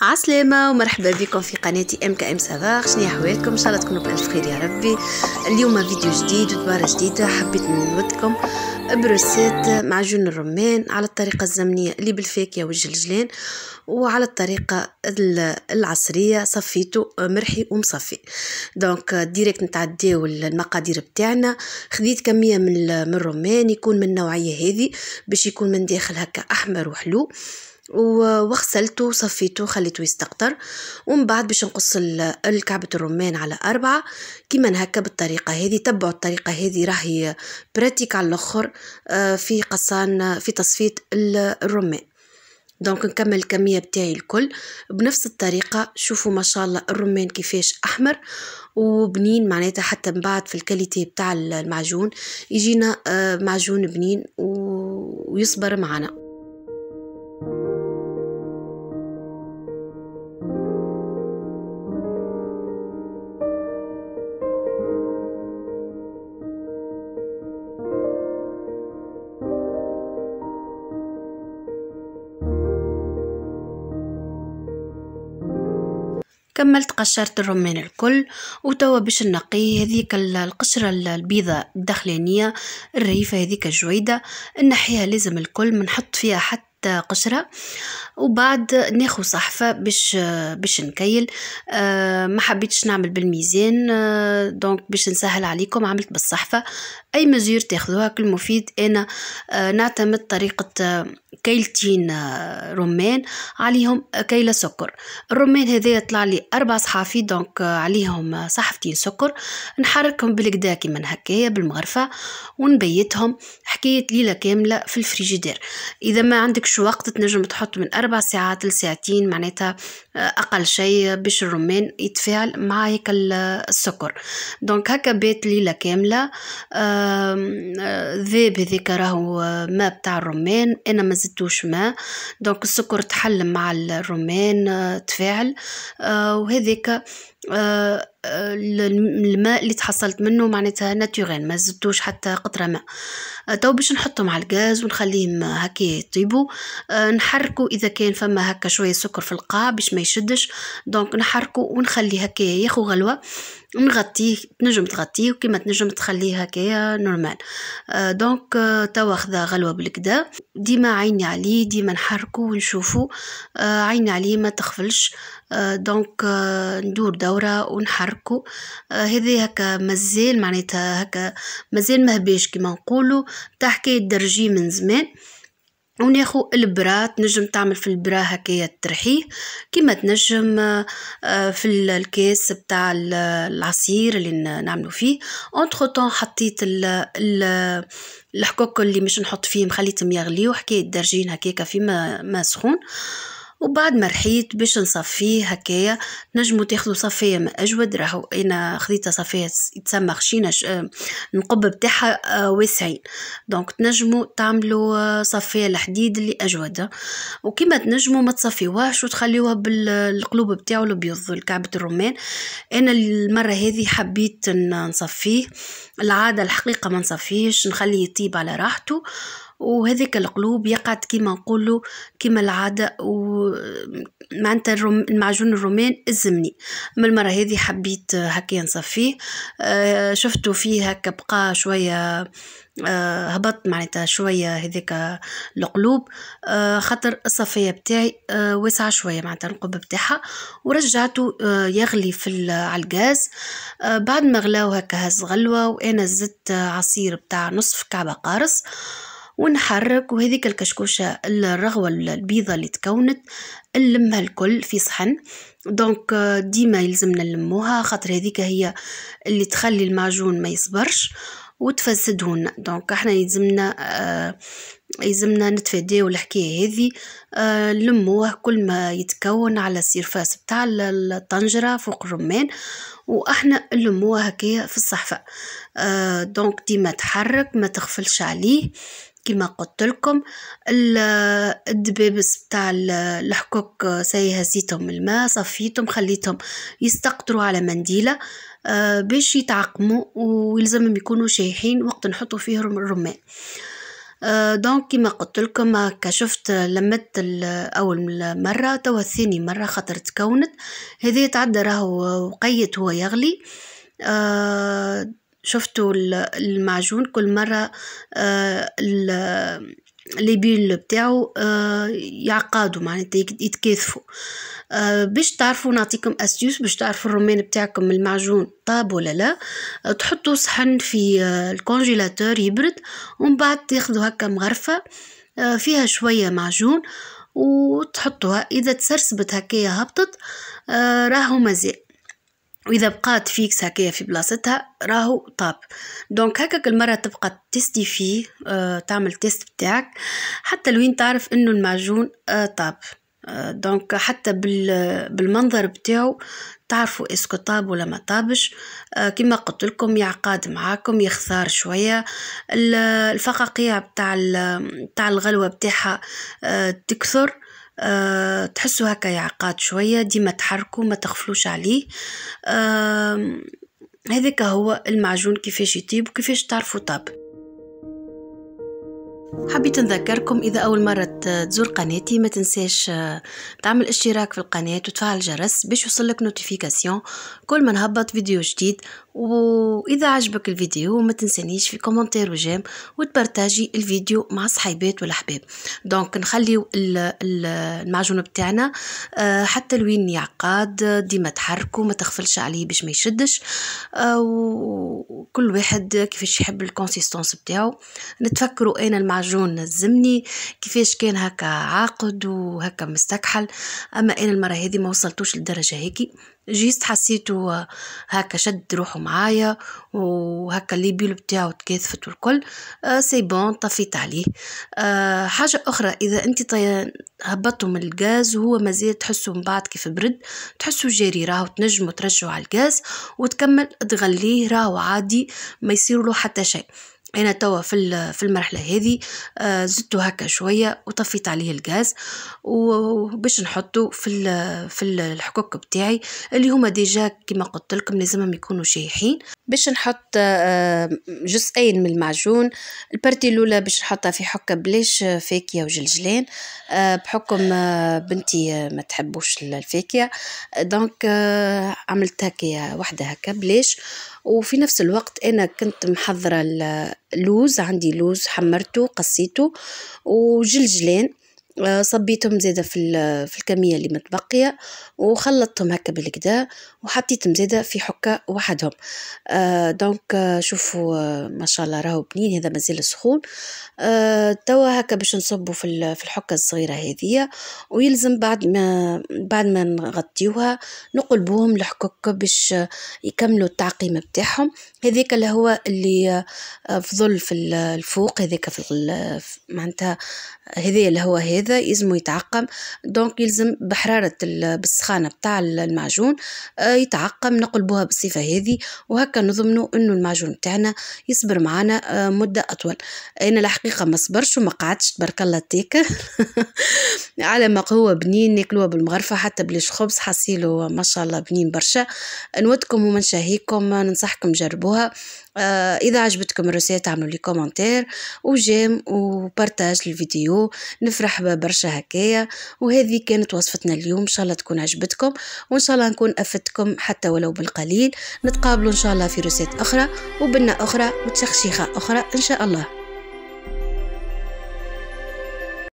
عسلامة ومرحبا بكم في قناتي ام كا ام سافاغ شنو حوالكم ان شاء الله تكونوا بالف خير يا ربي اليوم فيديو جديد ودبارة جديدة حبيت نودكم بروسيت معجون الرمان على الطريقة الزمنية اللي بالفاكهة والجلجلان وعلى الطريقة العصرية صفيته مرحي ومصفي دونك ديريكت نتعداو المقادير بتاعنا خديت كمية من الرمان يكون من النوعية هذه باش يكون من داخل هكا احمر وحلو وغسلته وصفيته خليته يستقطر ومن بعد باش نقص الكعبة الرمان على أربعة كيما هكا بالطريقة هذه تبعوا الطريقة هذه راهي براتيك على الآخر آه، في قصان في تصفية الرمان دونك نكمل الكمية بتاعي الكل بنفس الطريقة شوفوا ما شاء الله الرمان كيفاش أحمر وبنين معناتها حتى من بعد في الكاليتي بتاع المعجون يجينا آه، معجون بنين ويصبر معنا كملت قشرت الرمان الكل وتوا باش نقي هذيك القشرة البيضه الداخلانية الريفة هذيك الجويدة نحيها لازم الكل منحط فيها حتى قشرة وبعد ناخو صحفة باش باش نكيل أه ما حبيتش نعمل بالميزان أه دونك باش نسهل عليكم عملت بالصحفة أي مزير تاخذوها كل مفيد أنا أه نعتمد طريقة كيلتين آه، رمان عليهم آه، كيلة سكر الرمان هذا يطلع لي أربع صحافي دونك آه، عليهم صحفتين سكر نحركهم بالكدا كيما هكايا بالمغرفة ونبيتهم حكاية ليلة كاملة في الفريجيدير إذا ما عندكش وقت تنجم تحط من أربع ساعات لساعتين معناتها أقل شيء باش الرمان يتفاعل مع هيك السكر دونك هكا بات ليلة كاملة ذاب هذاك راهو ما بتاع الرمان أنا مز زدتوش ماء دونك السكر تحل مع الرمان آه، تفاعل آه، وهذيك آه، آه، الماء اللي تحصلت منه معناتها ناتوريل ما زدتوش حتى قطرة ماء آه، تو باش نحطهم على الغاز ونخليهم هكا يطيبوا نحركوا اذا كان فما هكا شويه سكر في القاع باش ما يشدش دونك نحركوا ونخلي هكا ياخو غلوه نغطيه تنجم تغطيه وكما تنجم تخليه هكايا نورمال دونك توا خذا غلوه بالكدا ديما عيني عليه ديما نحركو ونشوفو عيني عليه ما تخفلش دونك ندور دو الدورة ونحركو آه، هذي هكا مازال معناتها هكا مازال مهباش كيما نقولو تاع حكاية درجي من زمان وناخو البرا تنجم تعمل في البرا هكايا ترحيه كيما تنجم آه، في الكاس بتاع العصير اللي نعملو فيه اونتخ طون حطيت ال الحكوك اللي مش نحط فيهم خليتهم يغليو حكايه درجين هكاكا فيما ما سخون وبعد ما رحيت باش نصفيه هكايا نجمو تاخذوا صفايه من اجود راهو انا خديتها صفايه تسمى خشينه النقب بتاعها آه، واسعين دونك تنجمو تعملوا آه، صفايه الحديد اللي اجود وكما تنجمو ما تصفيوهاش وتخليوها بالقلوب بتاعو الابيض كعبه الرمان انا المره هذه حبيت نصفيه العاده الحقيقه ما نصفيهش نخليه يطيب على راحته وهذيك القلوب يقعد كيما نقولوا كيما العادة ومعناتها المعجون الرومان الزمني من المرة هذه حبيت هكا نصفيه آه شفتو فيه هكا بقى شوية آه، هبط معناتها شوية هذيك القلوب آه، خاطر الصفية بتاعي آه، واسعة شوية معناتها القب بتاعها ورجعته يغلي في على الغاز بعد ما غلاو هكا هز غلوة وأنا زدت عصير بتاع نصف كعبة قارص ونحرك وهذيك الكشكوشة الرغوة البيضة اللي تكونت نلمها الكل في صحن دونك ديما يلزمنا نلموها خاطر هذيك هي اللي تخلي المعجون ما يصبرش وتفسدهن دونك احنا يلزمنا آه يلزمنا نتفاداو الحكايه هذه آه نلموه كل ما يتكون على السيرفاس بتاع الطنجره فوق الرمان واحنا نلموه هكايا في الصحفه آه دونك ديما تحرك ما تغفلش عليه كما قلت لكم الدبابس بتاع الحكوك آه، ساي هزيتهم الماء صفيتهم خليتهم يستقطروا على منديله آه، باش يتعقموا ويلزمهم يكونوا شايحين وقت نحطوا فيهم الرمان آه، دونك كيما قلت لكم هكا شفت لمت اول مره توا ثاني مره خاطر تكونت هذه تعدى راهو وقيت هو يغلي أه شفتوا المعجون كل مرة آه، ليبيل بتاعو آه، يعقادوا معناتها يتكاثفوا آه، باش تعرفوا نعطيكم استيوس باش تعرفوا الرومان بتاعكم المعجون طاب ولا لا تحطوا صحن في الكونجيلاتور يبرد ومن بعد تاخذوا هكا مغرفه فيها شويه معجون وتحطوها اذا تسرسبت هكايا هبطت راهو مازال وإذا بقات فيكس هكايا في بلاصتها راهو طاب دونك هكاك المرة تبقى تستي فيه آه تعمل تيست بتاعك حتى لوين تعرف إنه المعجون آه طاب آه دونك حتى بالمنظر بتاعه تعرفوا اسكو طاب ولا ما طابش آه كما قلت لكم يعقاد معاكم يخسار شويه الفقاقيع بتاع بتاع الغلوه بتاعها آه تكثر أه تحسوا هكا يعقاد شوية ديما تحركوا ما تغفلوش عليه أه هذاك هو المعجون كيفاش يطيب وكيفاش تعرفوا طاب حبيت نذكركم إذا أول مرة تزور قناتي ما تنساش آه، تعمل اشتراك في القناة وتفعل الجرس باش يوصلك نوتيفيكاسيون كل ما نهبط فيديو جديد واذا عجبك الفيديو ما تنسانيش في كومنتير وجيم وتبارتاجي الفيديو مع صحيبات والاحباب دونك نخليو المعجون بتاعنا آه، حتى لوين يعقاد ديما تحركوا ما تغفلش عليه باش ما يشدش آه، وكل واحد كيفاش يحب الكونسيستونس بتاعو نتفكروا انا المعجون الزمني كيفاش كان هكا عاقد وهكا مستكحل اما انا المره هذه ما وصلتوش لدرجه هيك جيست حسيته هكا شد روحه معايا وهكا اللي بيلو بتاعو تكاثفت والكل آه سي بون طفيت عليه آه حاجه اخرى اذا انت طي... من الغاز وهو مازال تحسوا من بعد كيف برد تحسوا جاري راهو تنجمو ترجعوا على الغاز وتكمل تغليه راهو عادي ما يصير له حتى شيء انا توا في في المرحله هذه آه، زدته هكا شويه وطفيت عليه الغاز وباش نحطه في في الحكوك بتاعي اللي هما ديجا كما قلت لكم لازمهم يكونوا شايحين باش نحط آه، جزئين من المعجون البارتي الاولى باش نحطها في حكه بلاش آه، فاكيه وجلجلان بحكم بنتي ما تحبوش الفاكهه دونك عملت هكا وحده هكا بلاش وفي نفس الوقت انا كنت محضره اللوز عندي لوز حمرته قصيته وجلجلان آه، صبيتهم زاده في في الكميه اللي متبقيه وخلطتهم هكا بالكدا وحطيتهم زاده في حكه وحدهم آه دونك آه، شوفوا آه، ما شاء الله راهو بنين هذا مازال سخون آه توا هكا باش نصبوا في في الحكه الصغيره هذه ويلزم بعد ما بعد ما نغطيوها نقلبوهم لحكوك باش يكملوا التعقيم بتاعهم هذيك اللي هو اللي فضل في الفوق هذاك في معناتها هذا اللي هو هذا هذا يلزم يتعقم دونك يلزم بحرارة بالسخانة بتاع المعجون آه، يتعقم نقلبوها بالصفة هذه وهكا نضمنوا انه المعجون بتاعنا يصبر معنا آه، مدة اطول انا الحقيقة ما صبرش وما قعدتش تبارك الله تاكل على ما هو بنين ناكلوها بالمغرفة حتى بلاش خبز حصيله ما شاء الله بنين برشا نودكم ومنشاهيكم ننصحكم جربوها آه اذا عجبتكم الرسالة تعملوا لي كومنتير وجيم وبارتاج الفيديو نفرح برشا هكايا وهذه كانت وصفتنا اليوم ان شاء الله تكون عجبتكم وان شاء الله نكون افدتكم حتى ولو بالقليل نتقابلوا ان شاء الله في روسيت اخرى وبنا اخرى وتشخشيخه اخرى ان شاء الله